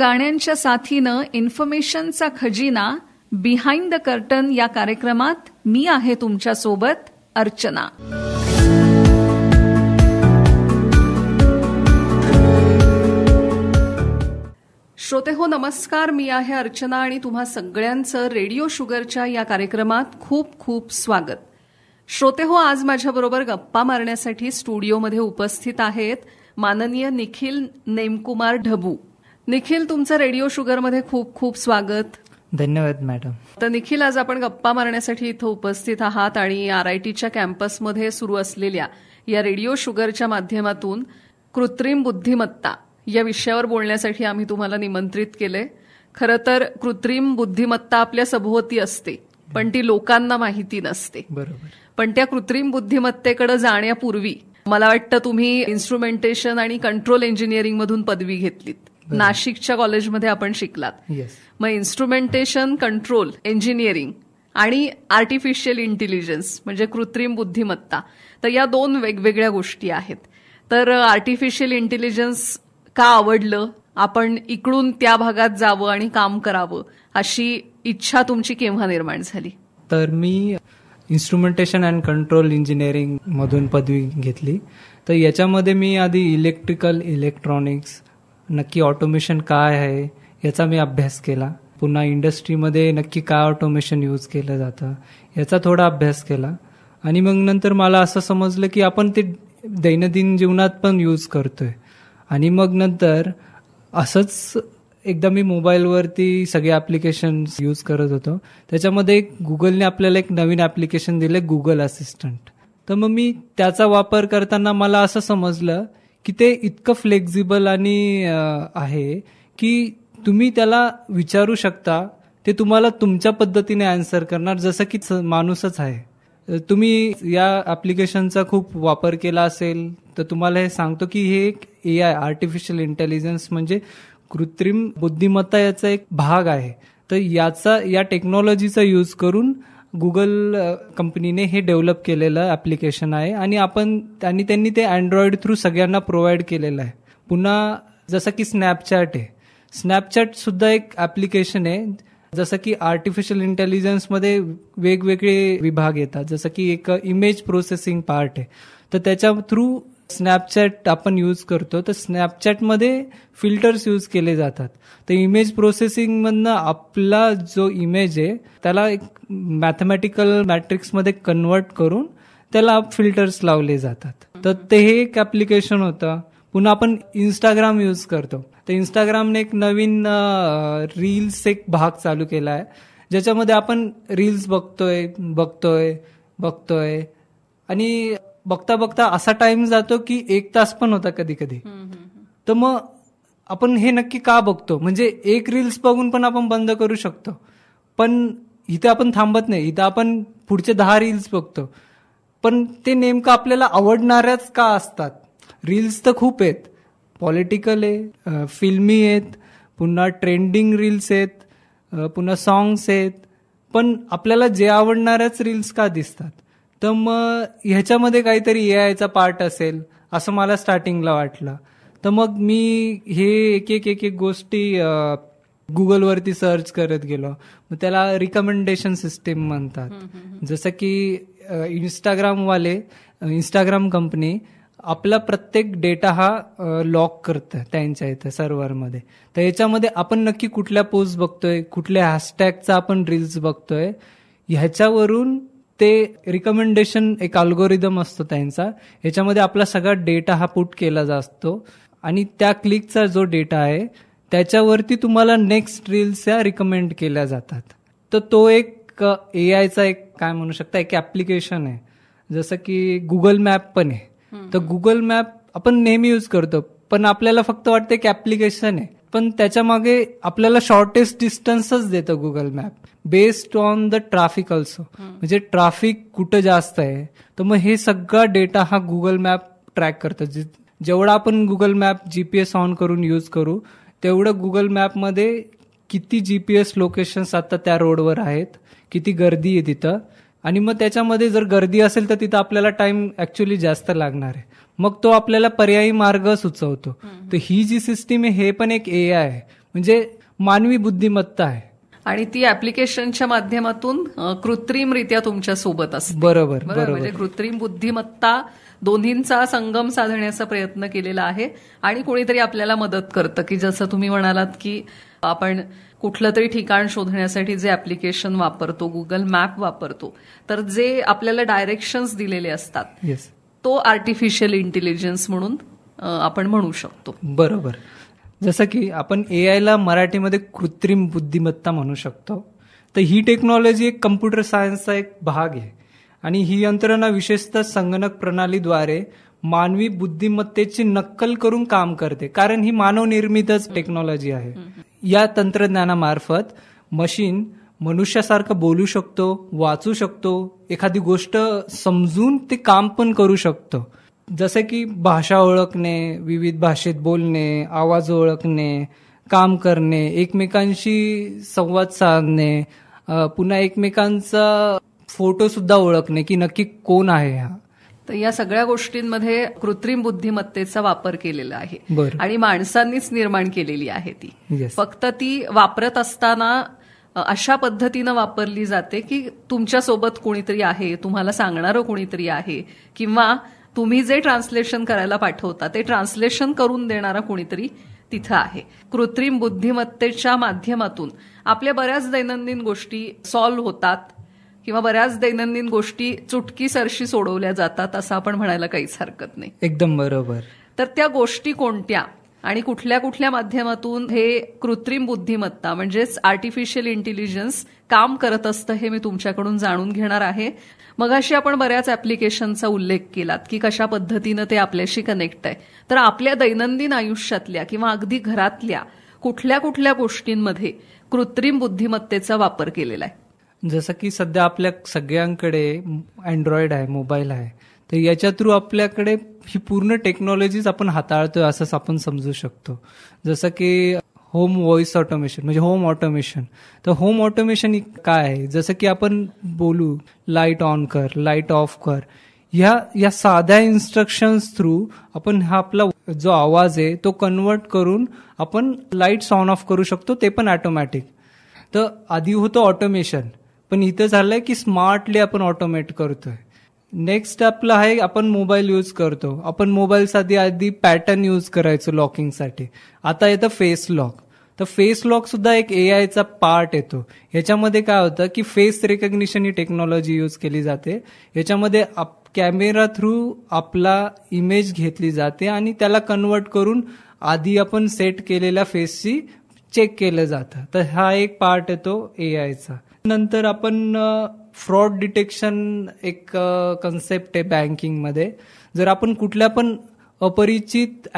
गाण्यांच्या साथीनं इन्फॉर्मेशनचा खजिना बिहाइंड द कर्टन या कार्यक्रमात मी आहे तुमच्या सोबत अर्चना श्रोते हो नमस्कार मी आहे अर्चना आणि तुम्हा सगळ्यांचं रेडिओ शुगरच्या या कार्यक्रमात खूप खूप स्वागत श्रोते हो आज माझ्याबरोबर गप्पा मारण्यासाठी स्टुडिओमध्ये उपस्थित आहेत माननीय निखिल नेमकुमार ढबू निखिल तुमचं रेडिओ शुगर मध्ये खूप खूप स्वागत धन्यवाद मॅडम तर निखिल आज आपण गप्पा मारण्यासाठी इथं उपस्थित आहात आणि आर आय टीच्या कॅम्पसमध्ये सुरू असलेल्या या रेडिओ शुगरच्या माध्यमातून कृत्रिम बुद्धिमत्ता या विषयावर बोलण्यासाठी आम्ही तुम्हाला निमंत्रित केले खरं तर कृत्रिम बुद्धिमत्ता आपल्या सभोवती असते पण ती लोकांना माहिती नसते बरोबर पण त्या कृत्रिम बुद्धिमत्तेकडे जाण्यापूर्वी मला वाटतं तुम्ही इन्स्ट्रुमेंटेशन आणि कंट्रोल इंजिनिअरिंग मधून पदवी घेतलीत नाशिकच्या कॉलेजमध्ये आपण शिकलात मग इन्स्ट्रुमेंटेशन कंट्रोल इंजिनिअरिंग आणि आर्टिफिशियल इंटेलिजन्स म्हणजे कृत्रिम बुद्धिमत्ता तर या दोन वेगवेगळ्या गोष्टी आहेत तर आर्टिफिशियल इंटेलिजन्स का आवडलं आपण इकडून त्या भागात जावं आणि काम करावं अशी इच्छा तुमची केव्हा निर्माण झाली तर मी इन्स्ट्रुमेंटेशन अँड कंट्रोल इंजिनिअरिंग मधून पदवी घेतली तर याच्यामध्ये मी आधी इलेक्ट्रिकल इलेक्ट्रॉनिक्स नक्की ऑटोमेशन काय आहे याचा मी अभ्यास केला पुन्हा इंडस्ट्रीमध्ये नक्की काय ऑटोमेशन यूज केलं जातं याचा थोडा अभ्यास केला आणि मग नंतर मला असं समजलं की आपण ते दैनंदिन जीवनात पण यूज करतोय आणि मग नंतर असंच एकदा मी मोबाईलवरती सगळे ऍप्लिकेशन यूज करत होतो त्याच्यामध्ये गुगलने आपल्याला एक नवीन ऍप्लिकेशन दिलं गुगल असिस्टंट तर मग मी त्याचा वापर करताना मला असं समजलं की ते इतकं फ्लेक्झिबल आणि आहे की तुम्ही त्याला विचारू शकता ते तुम्हाला तुमच्या पद्धतीने आन्सर करणार जसं की माणूसच आहे तुम्ही या ऍप्लिकेशनचा खूप वापर केला असेल तर तुम्हाला हे सांगतो की हे एक ए आय आर्टिफिशियल इंटेलिजन्स म्हणजे कृत्रिम बुद्धिमत्ता याचा एक भाग आहे तर याचा या टेक्नॉलॉजीचा यूज करून गुगल कंपनीने हे डेव्हलप केलेलं ऍप्लिकेशन आहे आणि आपण आणि त्यांनी ते अँड्रॉइड थ्रू सगळ्यांना प्रोव्हाइड केलेलं आहे पुन्हा जसं की स्नॅपचॅट आहे स्नॅपचॅट सुद्धा एक ऍप्लिकेशन आहे जसं की आर्टिफिशियल इंटेलिजन्समध्ये वेगवेगळे विभाग येतात जसं की एक इमेज प्रोसेसिंग पार्ट आहे तर त्याच्या थ्रू स्नॅपचॅट आपण यूज करतो तर स्नॅपचॅटमध्ये फिल्टर्स यूज केले जातात तर इमेज प्रोसेसिंगमधनं आपला जो इमेज आहे त्याला एक मॅथमॅटिकल मॅट्रिक्समध्ये कन्वर्ट करून त्याला फिल्टर्स लावले जातात तर ते हे एक ॲप्लिकेशन होतं पुन्हा आपण इंस्टाग्राम यूज करतो तर इंस्टाग्रामने एक नवीन रील्स एक भाग चालू केला आहे ज्याच्यामध्ये आपण रील्स बघतोय बघतोय बघतोय आणि बघता बघता असा टाइम जातो की एक तास पण होता कधी कधी तर मग आपण हे नक्की का बघतो म्हणजे एक रील्स बघून पण आपण बंद करू शकतो पण इथे आपण थांबत नाही इथं आपण पुढचे दहा रील्स बघतो पण ते नेमकं आपल्याला आवडणाऱ्याच का असतात रील्स तर खूप आहेत पॉलिटिकल आहे फिल्मी आहेत पुन्हा ट्रेंडिंग रील्स आहेत पुन्हा सॉंग्स आहेत पण आपल्याला जे आवडणाऱ्याच रील्स का दिसतात तर मग ह्याच्यामध्ये काहीतरी ए पार्ट असेल असं मला स्टार्टिंगला वाटलं तर मग मी हे एक एक एक एक गोष्टी गुगलवरती सर्च करत गेलो मग त्याला रिकमेंडेशन सिस्टीम म्हणतात जसं की इंस्टाग्रामवाले इंस्टाग्राम कंपनी आपला प्रत्येक डेटा हा लॉक करतं त्यांच्या इथं सर्व्हरमध्ये तर याच्यामध्ये आपण नक्की कुठल्या पोस्ट बघतोय कुठल्या हॅशटॅगचा आपण रील्स बघतोय ह्याच्यावरून ते रिकमेंडेशन एक अल्गोरिदम असतो त्यांचा याच्यामध्ये आपला सगळा डेटा हा पुट केला जातो आणि त्या क्लिकचा जो डेटा आहे त्याच्यावरती तुम्हाला नेक्स्ट रील्स या रिकमेंड केल्या जातात तर तो एक ए आयचा एक काय म्हणू शकता एक ऍप्लिकेशन आहे जसं की गुगल मॅप पण आहे तर गुगल मॅप आपण नेहमी यूज करतो पण आपल्याला फक्त वाटतं की ऍप्लिकेशन आहे पण त्याच्या मागे आपल्याला शॉर्टेस्ट डिस्टन्सच देतं Google map based on the traffic also म्हणजे ट्राफिक कुठं जास्त आहे तर मग हे सगळा डेटा हा गुगल मॅप ट्रॅक करतो जेवढा आपण गुगल मॅप जीपीएस ऑन करून यूज करू तेवढं गुगल मॅपमध्ये किती जीपीएस लोकेशन्स आता त्या रोडवर आहेत किती गर्दी आहे तिथं आणि मग त्याच्यामध्ये जर गर्दी असेल तर तिथं आपल्याला टाइम ऍक्च्युली जास्त लागणार आहे मग तो आपल्याला पर्यायी मार्ग सुचवतो तर ही जी सिस्टीम आहे हे पण एक ए आय आहे म्हणजे मानवी बुद्धिमत्ता आहे आणि ती ऍप्लिकेशनच्या माध्यमातून कृत्रिमरित्या तुमच्या सोबत असते बरोबर म्हणजे कृत्रिम बुद्धिमत्ता दोन्हींचा संगम साधण्याचा प्रयत्न केलेला आहे आणि कोणीतरी आपल्याला मदत करतं की जसं तुम्ही म्हणालात की आपण कुठलं तरी ठिकाण शोधण्यासाठी जे ऍप्लिकेशन वापरतो गुगल मॅप वापरतो तर जे आपल्याला डायरेक्शन्स दिलेले असतात yes. तो आर्टिफिशियल इंटेलिजन्स म्हणून आपण म्हणू शकतो बरोबर जसं की आपण ए आयला मराठीमध्ये कृत्रिम बुद्धिमत्ता म्हणू शकतो तर ही टेक्नॉलॉजी एक कम्प्युटर सायन्सचा एक भाग आहे आणि ही यंत्रणा विशेषतः संगणक प्रणालीद्वारे मानवी बुद्धिमत्तेची नक्कल करून काम करते कारण ही मानवनिर्मितच टेक्नॉलॉजी आहे या तंत्रज्ञानामार्फत मशीन मनुष्यासारखं बोलू शकतो वाचू शकतो एखादी गोष्ट समजून ते काम पण करू शकतो जसे की भाषा ओळखणे विविध भाषेत बोलणे आवाज ओळखणे काम करणे एकमेकांशी संवाद साधणे पुन्हा एकमेकांचा फोटो सुद्धा ओळखणे की नक्की कोण आहे हा तर या सगळ्या गोष्टींमध्ये कृत्रिम बुद्धिमत्तेचा वापर केलेला आहे आणि माणसांनीच निर्माण केलेली आहे ती फक्त ती वापरत असताना अशा पद्धतीनं वापरली जाते की तुमच्यासोबत कोणीतरी आहे तुम्हाला सांगणारं कोणीतरी आहे किंवा तुम्ही जे ट्रान्सलेशन करायला पाठवता ते ट्रान्सलेशन करून देणारा कोणीतरी तिथं आहे कृत्रिम बुद्धिमत्तेच्या माध्यमातून आपल्या बऱ्याच दैनंदिन गोष्टी सॉल्व्ह होतात किंवा बऱ्याच दैनंदिन गोष्टी चुटकीसरशी सोडवल्या जातात असं आपण म्हणायला काहीच हरकत नाही एकदम बरोबर तर त्या गोष्टी कोणत्या आणि कुठल्या कुठल्या माध्यमातून हे कृत्रिम बुद्धिमत्ता म्हणजेच आर्टिफिशियल इंटेलिजन्स काम करत असतं हे मी तुमच्याकडून जाणून घेणार आहे मग अशी आपण बऱ्याच ऍप्लिकेशनचा उल्लेख केलात की कशा पद्धतीनं ते आपल्याशी कनेक्ट आहे तर आपल्या दैनंदिन आयुष्यातल्या किंवा अगदी घरातल्या कुठल्या कुठल्या गोष्टींमध्ये कृत्रिम बुद्धिमत्तेचा वापर केलेला आहे जसं की सध्या आपल्या सगळ्यांकडे अँड्रॉइड आहे मोबाईल आहे तर याच्या थ्रू आपल्याकडे ही पूर्ण टेक्नॉलॉजीज आपण हाताळतोय असं आपण समजू शकतो जसं की होम व्हॉइस ऑटोमेशन म्हणजे होम ऑटोमेशन तर होम ऑटोमेशन काय आहे जसं की आपण बोलू लाईट ऑन कर लाईट ऑफ कर ह्या या साध्या इन्स्ट्रक्शन्स थ्रू आपण हा आपला जो आवाज आहे तो कन्वर्ट करून आपण लाईट्स ऑन ऑफ करू शकतो ते पण ऑटोमॅटिक तर आधी होतं ऑटोमेशन पण इथं झालंय की स्मार्टली आपण ऑटोमेट करतोय नेक्स्ट आपलं आहे आपण मोबाईल यूज करतो आपण मोबाईल साठी आधी पॅटर्न यूज करायचो लॉकिंगसाठी आता येतं फेस लॉक तर फेस लॉक सुद्धा एक एआयचा पार्ट येतो याच्यामध्ये काय होतं की फेस रिकग्निशन ही टेक्नॉलॉजी यूज केली जाते याच्यामध्ये कॅमेरा थ्रू आपला इमेज घेतली जाते आणि त्याला कन्वर्ट करून आधी आपण सेट केलेल्या फेसची चेक केलं जातं तर हा एक पार्ट येतो एआयचा नंतर आपण फ्रॉड डिटेक्शन एक कन्सेप्ट आहे मध्ये जर आपण कुठल्या पण अपरिचित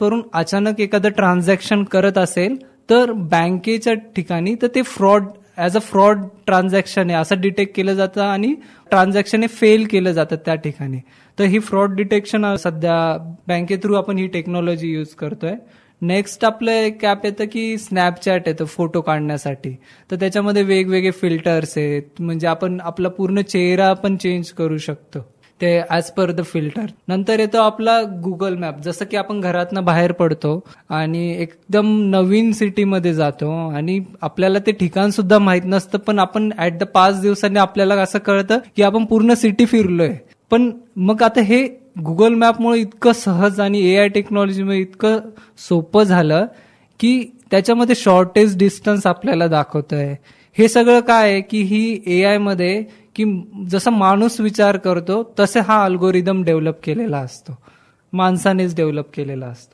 वरून अचानक एखादं ट्रान्झॅक्शन करत असेल तर बँकेच्या ठिकाणी तर ते fraud as a fraud transaction आहे असं डिटेक्ट केलं जातं आणि ट्रान्झॅक्शन हे फेल केलं जातं त्या ठिकाणी तर ही फ्रॉड डिटेक्शन सध्या बँके थ्रू आपण ही टेक्नॉलॉजी यूज करतोय नेक्स्ट आपलं एक ॲप येतं की स्नॅपचॅट येतं फोटो काढण्यासाठी तर त्याच्यामध्ये वेगवेगळे फिल्टर्स आहेत म्हणजे आपण आपला पूर्ण चेहरा पण चेंज करू शकतो ते ॲज पर द फिल्टर नंतर येतो आपला गुगल मॅप जसं की आपण घरातनं बाहेर पडतो आणि एकदम नवीन सिटीमध्ये जातो आणि आपल्याला ते ठिकाण सुद्धा माहीत नसतं पण आपण ऍट द पाच दिवसांनी आपल्याला असं कळतं की आपण पूर्ण सिटी फिरलोय पण मग आता हे गुगल मॅपमुळे इतकं सहज आणि ए आय टेक्नॉलॉजीमुळे इतकं सोपं झालं की त्याच्यामध्ये शॉर्टेज डिस्टन्स आपल्याला दाखवतं आहे हे सगळं काय आहे की ही ए आयमध्ये की जसं माणूस विचार करतो तसे हा अल्गोरिदम डेव्हलप केलेला असतो माणसानेच डेव्हलप केलेला असतो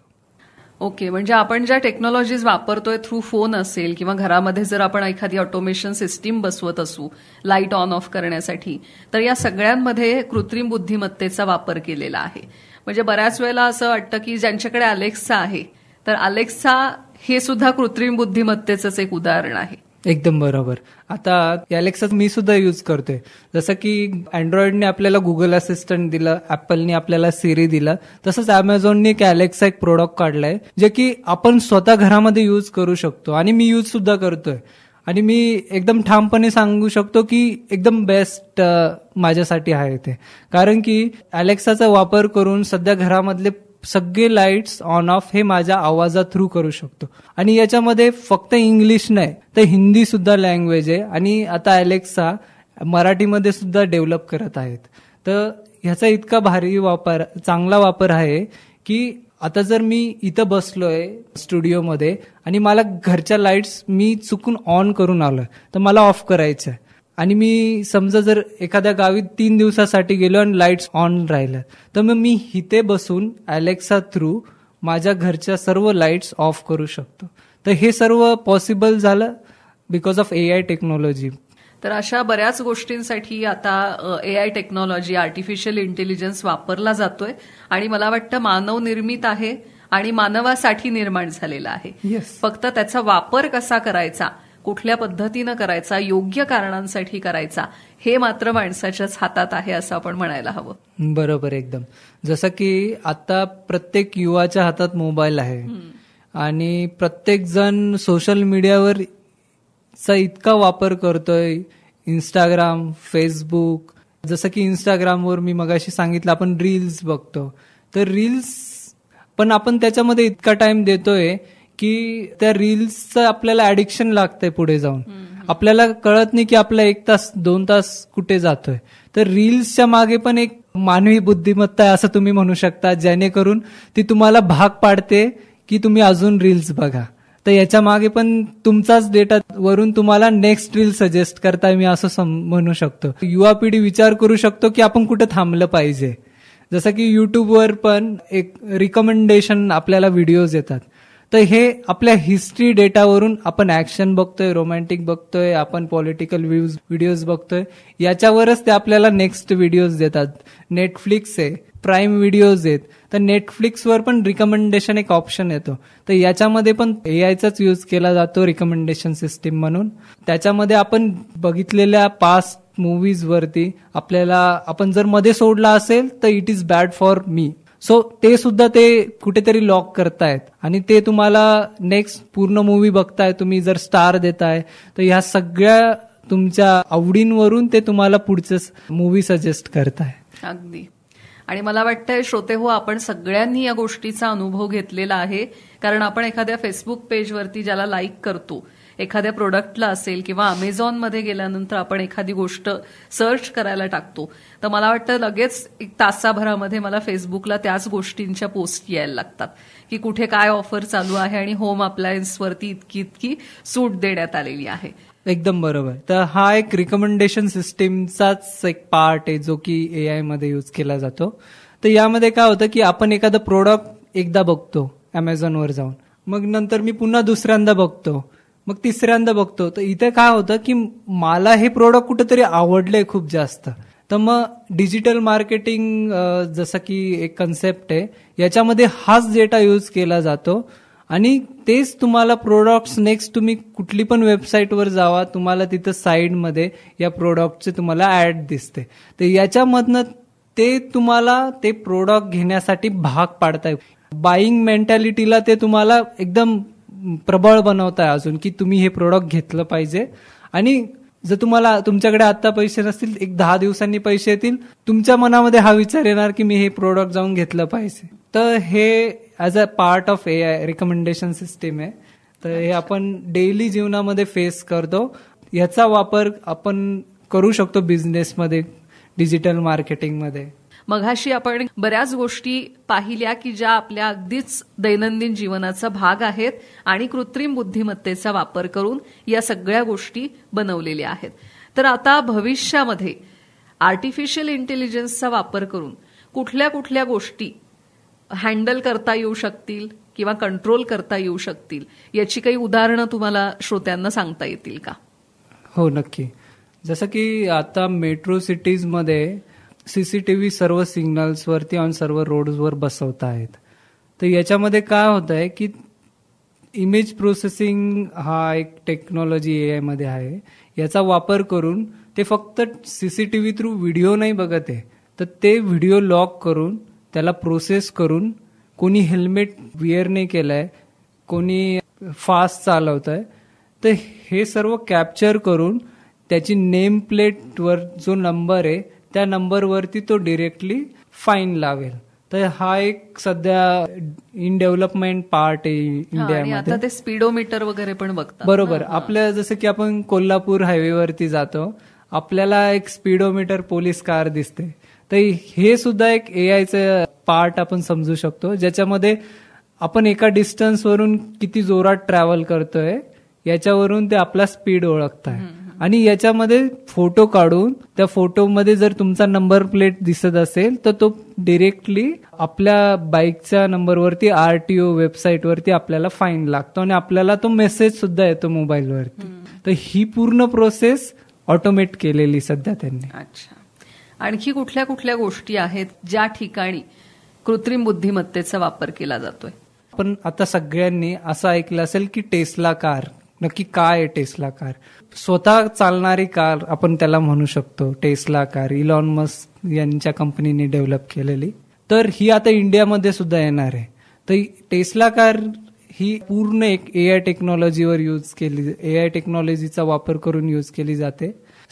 ओके म्हणजे आपण ज्या टेक्नॉलॉजीज वापरतोय थ्रू फोन असेल किंवा घरामध्ये जर आपण एखादी ऑटोमेशन सिस्टीम बसवत असू लाईट ऑन ऑफ करण्यासाठी तर या सगळ्यांमध्ये कृत्रिम बुद्धिमत्तेचा वापर केलेला आहे म्हणजे बऱ्याच वेळेला असं वाटतं की ज्यांच्याकडे अलेक्सा आहे तर अलेक्सा हे सुद्धा कृत्रिम बुद्धिमत्तेचंच एक उदाहरण आहे एकदम बरोबर आता अलेक्सा मी सुद्धा युज करतोय जसं की अँड्रॉइडने आपल्याला गुगल असिस्टंट दिलं ऍपलनी आपल्याला सिरी दिला तसंच अमेझॉनने एक अलेक्सा एक प्रोडक्ट काढलाय जे की आपण स्वतः घरामध्ये युज करू शकतो आणि मी यूज सुद्धा करतोय आणि मी एकदम ठामपणे सांगू शकतो की एकदम बेस्ट माझ्यासाठी आहे ते कारण की अलेक्साचा वापर करून सध्या घरामधले सगळे लाईट्स ऑन ऑफ हे माझ्या आवाजा थ्रू करू शकतो आणि याच्यामध्ये फक्त इंग्लिश नाही तर हिंदी सुद्धा लँग्वेज आहे आणि आता अलेक्सा मराठीमध्ये सुद्धा डेव्हलप करत आहेत तर ह्याचा इतका भारी वापर चांगला वापर आहे की आता जर मी इथं बसलोय स्टुडिओमध्ये आणि मला घरच्या लाईट्स मी चुकून ऑन करून आलोय तर मला ऑफ करायचं आहे आणि मी समजा जर एखाद्या गावी तीन दिवसासाठी गेलो आणि लाईट्स ऑन राहिलं तर मग मी इथे बसून अलेक्सा थ्रू माझ्या घरच्या सर्व लाईट्स ऑफ करू शकतो तर हे सर्व पॉसिबल झालं because of A I technology तर अशा बऱ्याच गोष्टींसाठी आता A I technology artificial intelligence वापरला जातोय आणि मला वाटतं मानव निर्मित आहे आणि मानवासाठी निर्माण झालेला आहे फक्त त्याचा वापर कसा करायचा कुठल्या पद्धतीनं करायचा योग्य कारणांसाठी करायचा हे मात्र माणसाच्याच हातात आहे असं आपण म्हणायला हवं बरोबर एकदम जसं की आता प्रत्येक युवाच्या हातात मोबाईल आहे आणि प्रत्येक जण सोशल मीडियावर चा इतका वापर करतोय इंस्टाग्राम फेसबुक जसं की इंस्टाग्रामवर मी मगाशी सांगितलं आपण रील्स बघतो तर रील्स पण आपण त्याच्यामध्ये इतका टाइम देतोय की त्या रील्सच आपल्याला ॲडिक्शन लागतंय पुढे जाऊन आपल्याला कळत नाही की आपला एक तास दोन तास कुठे जातोय तर रील्सच्या मागे पण एक मानवी बुद्धिमत्ता आहे असं तुम्ही म्हणू शकता जेणेकरून ती तुम्हाला भाग पाडते की तुम्ही अजून रील्स बघा तर याच्या मागे पण तुमचाच डेटा वरून तुम्हाला नेक्स्ट रील सजेस्ट करताय मी असं म्हणू शकतो युवा पिढी विचार करू शकतो की आपण कुठं थांबलं पाहिजे जसं की युट्यूबवर पण एक रिकमेंडेशन आपल्याला व्हिडिओज येतात तर हे आपल्या हिस्ट्री डेटावरून आपण ऍक्शन बघतोय रोमॅन्टिक बघतोय आपण पॉलिटिकल व्ह्यूज व्हिडिओज बघतोय याच्यावरच ते आपल्याला नेक्स्ट व्हिडिओज देतात नेटफ्लिक्स आहे प्राईम व्हिडिओज आहेत तर नेटफ्लिक्सवर पण रिकमेंडेशन एक ऑप्शन येतो तर याच्यामध्ये पण ए आयचाच यूज केला जातो रिकमेंडेशन सिस्टीम म्हणून त्याच्यामध्ये आपण बघितलेल्या पास्ट वरती आपल्याला आपण जर मध्ये सोडला असेल तर it is bad for me so ते सुद्धा ते कुठेतरी लॉक करतायत आणि ते तुम्हाला नेक्स्ट पूर्ण मूवी बघताय तुम्ही जर स्टार देताय तर ह्या सगळ्या तुमच्या आवडींवरून ते तुम्हाला पुढचे मूवी सजेस्ट करताय अगदी आणि मला वाटतंय श्रोते हो आपण सगळ्यांनी या गोष्टीचा अनुभव घेतलेला आहे कारण आपण एखाद्या फेसबुक पेजवरती ज्याला लाईक करतो एखाद्या प्रोडक्टला असेल किंवा अमेझॉनमध्ये गेल्यानंतर आपण एखादी गोष्ट सर्च करायला टाकतो तर मला वाटतं लगेच एक तासाभरामध्ये मला फेसबुकला त्याच गोष्टींच्या पोस्ट यायला लागतात की कुठे काय ऑफर चालू आहे आणि होम अप्लायन्सवरती इतकी इतकी सूट देण्यात आलेली आहे एकदम बरोबर तर हा एक रिकमेंडेशन सिस्टीमचाच एक पार्ट आहे जो की ए आय मध्ये यूज केला जातो तर यामध्ये काय होतं की आपण एखादं प्रोडक्ट एकदा बघतो अमेझॉनवर जाऊन मग नंतर मी पुन्हा दुसऱ्यांदा बघतो मग तिसऱ्यांदा बघतो तर इथे काय होतं की मला हे प्रोडक्ट कुठेतरी आवडलंय खूप जास्त तर मग डिजिटल मार्केटिंग जसं की एक कन्सेप्ट आहे याच्यामध्ये हाच डेटा यूज केला जातो आणि तेच तुम्हाला प्रोडक्ट्स नेक्स्ट तुम्ही कुठली पण वेबसाईटवर जावा तुम्हाला तिथं साईडमध्ये या प्रोडक्टचे तुम्हाला ॲड दिसते तर याच्यामधनं ते तुम्हाला ते प्रोडक्ट घेण्यासाठी भाग पाडताय बाईंग मेंटॅलिटीला ते तुम्हाला एकदम प्रबळ बनवताय अजून की तुम्ही हे प्रोडक्ट घेतलं पाहिजे आणि जर तुम्हाला तुमच्याकडे आता पैसे नसतील एक दहा दिवसांनी पैसे येतील तुमच्या मनामध्ये हा विचार येणार की मी हे प्रोडक्ट जाऊन घेतलं पाहिजे तर हे as a part of a recommendation system आहे तर हे आपण डेली जीवनामध्ये फेस करतो याचा वापर आपण करू शकतो बिझनेसमध्ये डिजिटल मार्केटिंगमध्ये मघाशी आपण बऱ्याच गोष्टी पाहिल्या की ज्या आपल्या अगदीच दैनंदिन जीवनाचा भाग आहेत आणि कृत्रिम बुद्धिमत्तेचा वापर करून या सगळ्या गोष्टी बनवलेल्या आहेत तर आता भविष्यामध्ये आर्टिफिशियल इंटेलिजन्सचा वापर करून कुठल्या कुठल्या गोष्टी हँडल करता येऊ शकतील किंवा कंट्रोल करता येऊ शकतील याची काही उदाहरणं तुम्हाला श्रोत्यांना सांगता येतील का हो नक्की जसं की आता मेट्रो सिटीजमध्ये सी सी टी व्ही सर्व सिग्नल्सवरती ऑन सर्व रोड्सवर बसवत आहेत तर याच्यामध्ये काय होत आहे की इमेज प्रोसेसिंग हा एक टेक्नॉलॉजी ए आयमध्ये आहे याचा वापर करून ते फक्त C C T V through video नाही बघत आहे तर ते व्हिडिओ लॉक करून त्याला प्रोसेस करून कोणी हेल्मेट विअर नाही केलं आहे कोणी फास्ट चालवत आहे तर हे सर्व कॅप्चर करून त्याची नेम प्लेटवर जो नंबर आहे त्या नंबरवरती तो डिरेक्टली फाईन लावेल तर हा एक सध्या इन डेव्हलपमेंट पार्ट आहे इंडियामध्ये ते स्पीडोमीटर वगैरे पण बघतात बरोबर आपल्या जसं की आपण कोल्हापूर हायवेवरती जातो आपल्याला एक स्पीडोमीटर पोलीस कार दिसते तर हे सुद्धा एक एआयचं पार्ट आपण समजू शकतो ज्याच्यामध्ये आपण एका डिस्टन्सवरून किती जोरात ट्रॅव्हल करतोय याच्यावरून ते आपला स्पीड ओळखताय आणि याच्यामध्ये फोटो काढून त्या फोटोमध्ये जर तुमचा नंबर प्लेट दिसत असेल तर तो डिरेक्टली आपल्या बाईकच्या नंबरवरती आरटीओ टी ओ वेबसाईटवरती आपल्याला फाईन लागतो आणि आपल्याला तो मेसेज सुद्धा येतो मोबाईलवरती तर ही पूर्ण प्रोसेस ऑटोमेट केलेली सध्या त्यांनी अच्छा आणखी कुठल्या कुठल्या गोष्टी आहेत ज्या ठिकाणी कृत्रिम बुद्धिमत्तेचा वापर केला जातोय पण आता सगळ्यांनी असं ऐकलं असेल की टेस्ला कार नक्की काय टेस्ला कार स्वतः चालणारी कार आपण त्याला म्हणू शकतो टेस्ला कार इलॉन मस्क यांच्या कंपनीने डेव्हलप केलेली तर ही आता इंडियामध्ये सुद्धा येणार आहे तर टेस्ला कार ही पूर्ण एक ए आय टेक्नॉलॉजीवर यूज केली ए आय टेक्नॉलॉजीचा वापर करून यूज केली जाते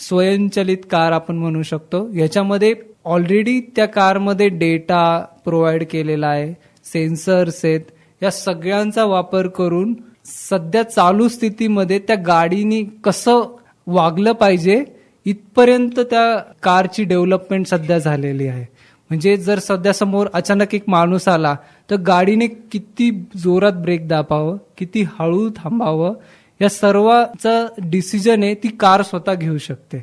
स्वयंचलित कार आपण म्हणू शकतो याच्यामध्ये ऑलरेडी त्या कारमध्ये डेटा प्रोव्हाइड केलेला आहे सेन्सर्स आहेत या सगळ्यांचा वापर करून सध्या चालू स्थितीमध्ये त्या गाडीने कसं वागलं पाहिजे इथपर्यंत त्या कारची डेव्हलपमेंट सध्या झालेली आहे म्हणजे जर सध्या समोर अचानक एक माणूस आला तर गाडीने किती जोरात ब्रेक दाबावं किती हळू थांबावं या सर्वाचं डिसिजन आहे ती कार स्वतः घेऊ शकते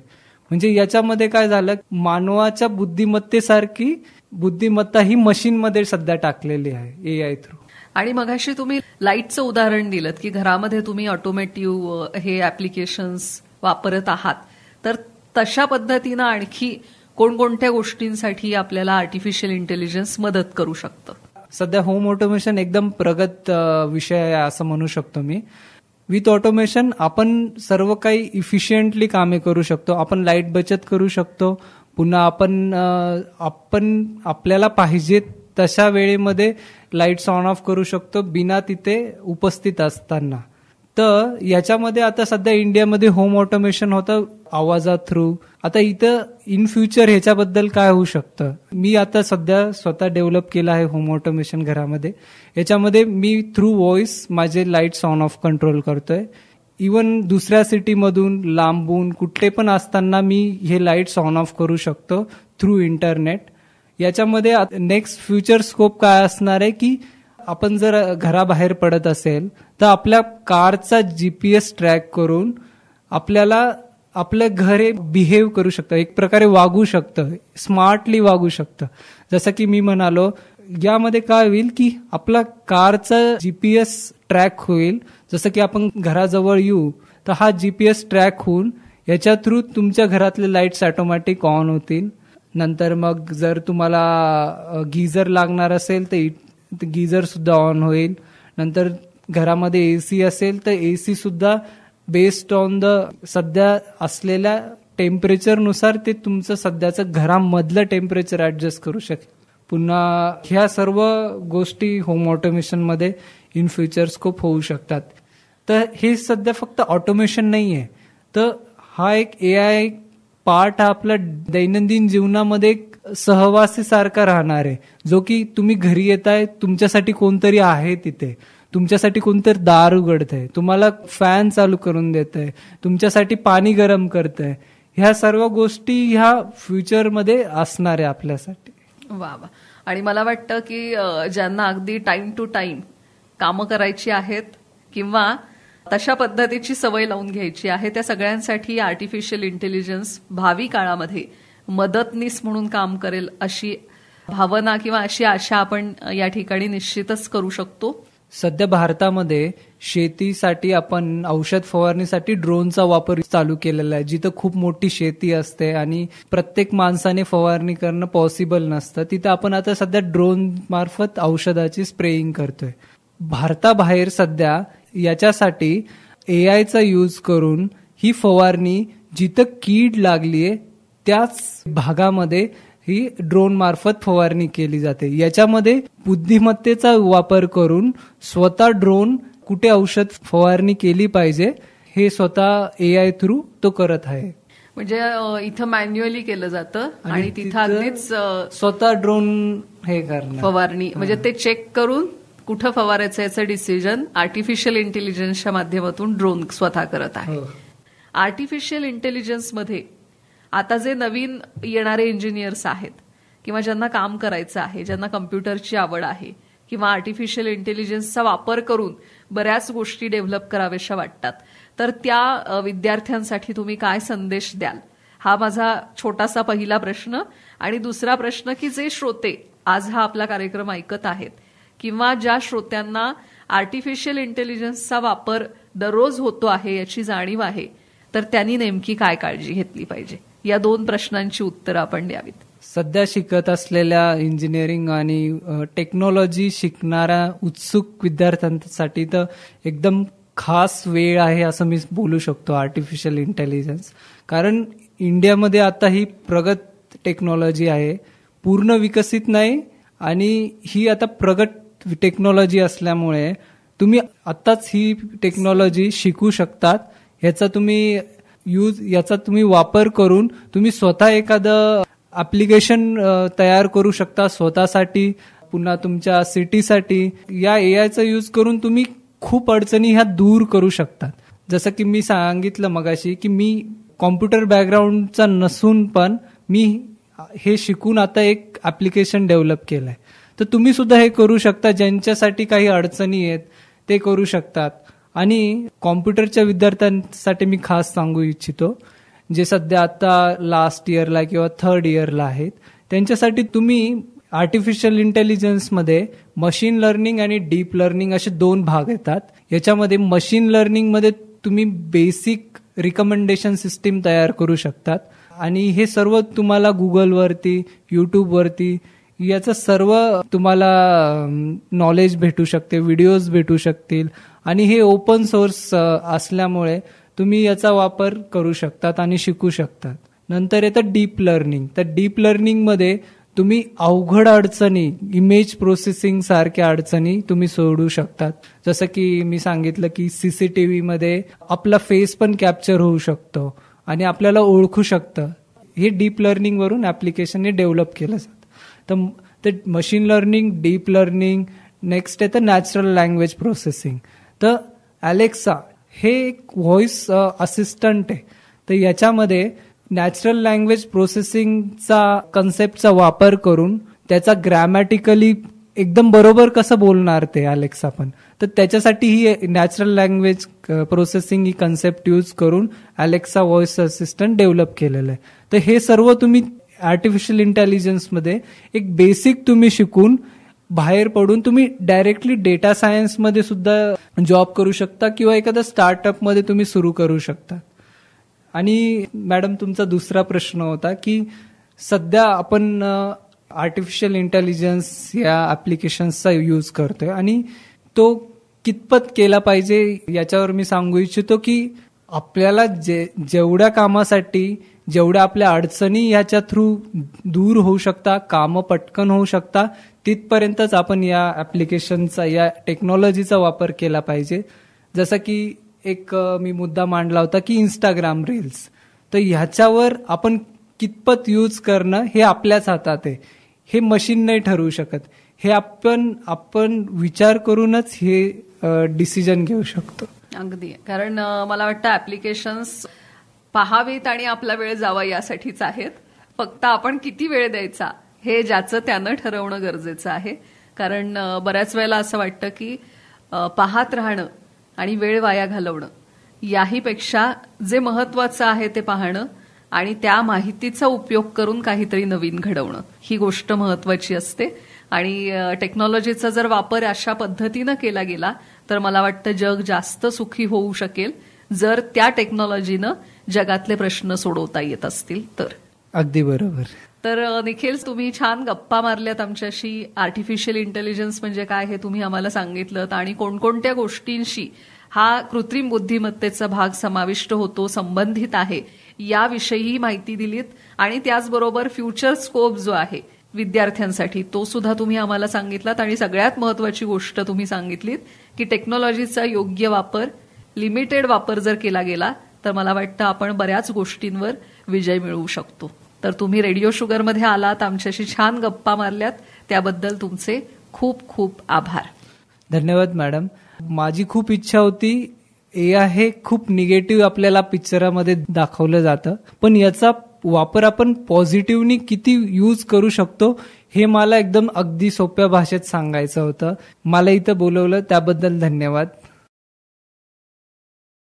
म्हणजे याच्यामध्ये काय झालं मानवाच्या बुद्धिमत्तेसारखी बुद्धिमत्ता ही मशीनमध्ये सध्या टाकलेली आहे ए आय थ्रू आणि मगाशी तुम्ही लाईटचं उदाहरण दिलं की घरामध्ये तुम्ही ऑटोमॅटिव्ह हे ऍप्लिकेशन्स वापरत आहात तर तशा पद्धतीनं आणखी कोणकोणत्या गोष्टींसाठी आपल्याला आर्टिफिशियल इंटेलिजन्स मदत करू शकतं सध्या होम ऑटोमेशन एकदम प्रगत विषय आहे असं म्हणू शकतो मी विथ ऑटोमेशन आपण सर्व काही इफिशियंटली कामे करू शकतो आपण लाईट बचत करू शकतो पुन्हा आपण आपण आपल्याला पाहिजेत तशा वेळेमध्ये लाईट्स ऑन ऑफ करू शकतो बिना तिथे उपस्थित असताना तर याच्यामध्ये आता सध्या इंडियामध्ये होम ऑटोमेशन होतं आवाजा थ्रू आता इथं इन फ्युचर ह्याच्याबद्दल काय होऊ शकतं मी आता सध्या स्वतः डेव्हलप केलं आहे होम ऑटोमेशन घरामध्ये याच्यामध्ये मी थ्रू व्हॉइस माझे लाईट्स ऑन ऑफ कंट्रोल करतोय इवन दुसऱ्या सिटीमधून लांबून कुठले पण असताना मी हे लाईट्स ऑन ऑफ करू शकतो थ्रू इंटरनेट याच्यामध्ये नेक्स्ट फ्युचर स्कोप काय असणार आहे की आपण जर घराबाहेर पडत असेल तर आपल्या कारचा जीपीएस ट्रॅक करून आपल्याला आपलं घर हे बिहेव करू शकतं एक प्रकारे वागू शकतं स्मार्टली वागू शकतं जसं की मी म्हणालो यामध्ये काय होईल की आपला कारचा जीपीएस ट्रॅक होईल जसं की आपण घराजवळ येऊ तर हा जीपीएस ट्रॅक होऊन याच्या थ्रू तुमच्या घरातले लाईट्स ऑटोमॅटिक ऑन होतील नंतर मग जर तुम्हाला गीजर लागणार असेल तर गीजर सुद्धा ऑन होईल नंतर घरामध्ये ए सी असेल तर ए सी सुद्धा बेस्ड ऑन द सध्या असलेल्या टेम्परेचरनुसार ते तुमचं सध्याचं घरामधलं टेम्परेचर ऍडजस्ट करू शकेल पुन्हा ह्या सर्व गोष्टी होम ऑटोमेशनमध्ये इन फ्युचर स्कोप होऊ शकतात तर हे सध्या फक्त ऑटोमेशन नाही आहे तर हा एक ए आय पार्ट हा आपला दैनंदिन जीवनामध्ये एक सारखा राहणार आहे जो की तुम्ही घरी येताय तुमच्यासाठी कोणतरी आहे तिथे तुमच्यासाठी कोणतरी दार उघडत आहे तुम्हाला फॅन चालू करून देत आहे तुमच्यासाठी पाणी गरम करत आहे ह्या सर्व गोष्टी ह्या फ्युचरमध्ये असणार आहे आपल्यासाठी वा वा आणि मला वाटतं की ज्यांना अगदी टाइम टू टाइम कामं करायची आहेत किंवा तशा पद्धतीची सवय लावून घ्यायची आहे त्या सगळ्यांसाठी आर्टिफिशियल इंटेलिजन्स भावी काळामध्ये मदतनीस म्हणून काम करेल अशी भावना किंवा अशी आशा आपण या ठिकाणी निश्चितच करू शकतो सध्या भारतामध्ये शेतीसाठी आपण औषध फवारणीसाठी ड्रोनचा वापर चालू केलेला आहे जिथं खूप मोठी शेती असते आणि प्रत्येक माणसाने फवारणी करणं पॉसिबल नसतं तिथं आपण आता सध्या ड्रोन मार्फत औषधाची स्प्रेईंग करतोय भारताबाहेर सध्या याच्यासाठी ए आयचा यूज करून ही फवारणी जिथं कीड लागलीय त्याच भागामध्ये ही ड्रोन मार्फत फवारणी केली जाते याच्यामध्ये बुद्धिमत्तेचा वापर करून स्वतः ड्रोन कुठे औषध फवारणी केली पाहिजे हे स्वतः ए आय थ्रू तो करत आहे म्हणजे इथं मॅन्युअली केलं जातं आणि तिथं स्वतः ड्रोन हे करणार फवारणी म्हणजे ते चेक करून कुठं फवारायचं याचं डिसिजन आर्टिफिशियल इंटेलिजन्सच्या माध्यमातून ड्रोन स्वतः करत आहे आर्टिफिशियल हो. इंटेलिजन्समध्ये आता जे नवीन येणारे इंजिनियर्स आहेत किंवा ज्यांना काम करायचं आहे ज्यांना कम्प्युटरची आवड आहे किंवा आर्टिफिशियल इंटेलिजन्सचा वापर करून बऱ्याच गोष्टी डेव्हलप कराव्याशा वाटतात तर त्या विद्यार्थ्यांसाठी तुम्ही काय संदेश द्याल हा माझा छोटासा पहिला प्रश्न आणि दुसरा प्रश्न की जे श्रोते आज हा आपला कार्यक्रम ऐकत आहेत किंवा ज्या श्रोत्यांना आर्टिफिशियल इंटेलिजन्सचा वापर दररोज होतो आहे याची जाणीव आहे तर त्यांनी नेमकी काय काळजी घेतली पाहिजे या दोन प्रश्नांची उत्तरं आपण द्यावीत सध्या शिकत असलेल्या इंजिनिअरिंग आणि टेक्नॉलॉजी शिकणाऱ्या उत्सुक विद्यार्थ्यांसाठी तर एकदम खास वेळ आहे असं मी बोलू शकतो आर्टिफिशियल इंटेलिजन्स कारण इंडियामध्ये आता ही प्रगत टेक्नॉलॉजी आहे पूर्ण विकसित नाही आणि ही आता प्रगत टेक्नॉलॉजी असल्यामुळे तुम्ही आत्ताच ही टेक्नॉलॉजी शिकू शकतात ह्याचा तुम्ही यूज याचा तुम्ही वापर करून तुम्ही स्वतः एखादं अप्लिकेशन तयार करू शकता स्वतःसाठी पुन्हा तुमच्या सिटीसाठी या ए आयचा यूज करून तुम्ही खूप अडचणी ह्या दूर करू शकतात जसं की मी सांगितलं मगाशी की मी कॉम्प्युटर बॅकग्राऊंडचा नसून पण मी हे शिकून आता एक अप्लिकेशन डेव्हलप केलंय तर तुम्ही सुद्धा हे करू शकता ज्यांच्यासाठी काही अडचणी आहेत ते करू शकतात आणि कॉम्प्युटरच्या विद्यार्थ्यांसाठी मी खास सांगू इच्छितो जे सध्या आता लास्ट इयरला किंवा थर्ड इयरला आहेत त्यांच्यासाठी तुम्ही आर्टिफिशियल इंटेलिजन्समध्ये मशीन लर्निंग आणि डीप लर्निंग असे दोन भाग येतात याच्यामध्ये मशीन लर्निंगमध्ये तुम्ही बेसिक रिकमेंडेशन सिस्टीम तयार करू शकतात आणि हे सर्व तुम्हाला गुगलवरती यूट्यूबवरती याचं सर्व तुम्हाला नॉलेज भेटू शकते व्हिडिओज भेटू शकतील आणि हे ओपन सोर्स असल्यामुळे तुम्ही याचा वापर करू शकतात आणि शिकू शकतात नंतर येतं डीप लर्निंग तर डीप लर्निंगमध्ये तुम्ही अवघड अडचणी इमेज प्रोसेसिंग सारख्या अडचणी तुम्ही सोडू शकतात जसं की मी सांगितलं की सीसीटीव्ही मध्ये आपला फेस पण कॅप्चर होऊ शकतो आणि आपल्याला ओळखू शकतं हे डीप लर्निंग वरून ऍप्लिकेशनने डेव्हलप केलं तर ते machine learning deep learning next आहे तर नॅचरल लँग्वेज प्रोसेसिंग तर अलेक्सा हे एक व्हॉइस असिस्टंट आहे तर याच्यामध्ये नॅचरल लँग्वेज प्रोसेसिंगचा कन्सेप्टचा वापर करून त्याचा ग्रॅमॅटिकली एकदम बरोबर कसं बोलणार ते अलेक्सा पण तर त्याच्यासाठी ही नॅचरल लँग्वेज प्रोसेसिंग ही कन्सेप्ट यूज करून अलेक्सा व्हॉइस असिस्टंट डेव्हलप केलेलं आहे तर हे सर्व तुम्ही आर्टिफिशियल इंटेलिजन्समध्ये एक बेसिक तुम्ही शिकून बाहेर पडून तुम्ही डायरेक्टली डेटा सायन्समध्ये सुद्धा जॉब करू शकता किंवा एखाद्या स्टार्टअपमध्ये तुम्ही सुरू करू शकता आणि मॅडम तुमचा दुसरा प्रश्न होता की सध्या आपण आर्टिफिशियल इंटेलिजन्स या ऍप्लिकेशन्सचा यूज करतोय आणि तो कितपत केला पाहिजे याच्यावर मी सांगू इच्छितो की आपल्याला जे जेवढ्या कामासाठी जेवढ्या आपल्या अडचणी ह्याच्या थ्रू दूर होऊ शकता कामं पटकन होऊ शकता तिथपर्यंतच आपण या ॲप्लिकेशनचा या टेक्नॉलॉजीचा वापर केला पाहिजे जसं की एक मी मुद्दा मांडला होता की इंस्टाग्राम रील्स तर ह्याच्यावर आपण कितपत यूज करणं हे आपल्याच हातात आहे हे मशीन नाही ठरवू शकत हे आपण आपण विचार करूनच हे डिसिजन घेऊ शकतो अगदी कारण मला वाटतं ऍप्लिकेशन्स पहावेत आणि आपला वेळ जावा यासाठीच आहेत फक्त आपण किती वेळ द्यायचा हे ज्याचं त्यानं ठरवणं गरजेचं आहे कारण बऱ्याच वेळेला असं वाटतं की पाहत राहणं आणि वेळ वाया घालवणं याहीपेक्षा जे महत्वाचं आहे ते पाहणं आणि त्या माहितीचा उपयोग करून काहीतरी नवीन घडवणं ही गोष्ट महत्वाची असते आणि टेक्नॉलॉजीचा जर वापर अशा पद्धतीनं केला गेला तर मला वाटतं जग जास्त सुखी होऊ शकेल जर त्या टेक्नॉलॉजीनं जगातले प्रश्न सोडवता येत असतील तर अगदी बरोबर तर निखिल तुम्ही छान गप्पा मारल्यात आमच्याशी आर्टिफिशियल इंटेलिजन्स म्हणजे काय हे तुम्ही आम्हाला सांगितलं आणि कोणकोणत्या गोष्टींशी हा कृत्रिम बुद्धिमत्तेचा भाग समाविष्ट होतो संबंधित आहे याविषयी माहिती दिलीत आणि त्याचबरोबर फ्युचर स्कोप जो आहे विद्यार्थ्यांसाठी तो सुद्धा तुम्ही आम्हाला सांगितलात आणि सगळ्यात महत्वाची गोष्ट तुम्ही सांगितलीत की टेक्नॉलॉजीचा योग्य वापर लिमिटेड वापर जर केला गेला तर मला वाटतं आपण बऱ्याच गोष्टींवर विजय मिळवू शकतो तर तुम्ही रेडिओ शुगरमध्ये आलात आमच्याशी छान गप्पा मारल्यात त्याबद्दल तुमचे खूप खूप आभार धन्यवाद मॅडम माझी खूप इच्छा होती ए आहे खूप निगेटिव्ह आपल्याला पिक्चरामध्ये दाखवलं जातं पण याचा वापर आपण पॉझिटिव्हनी किती यूज करू शकतो हे मला एकदम अगदी सोप्या भाषेत सांगायचं होतं मला इथं बोलवलं त्याबद्दल धन्यवाद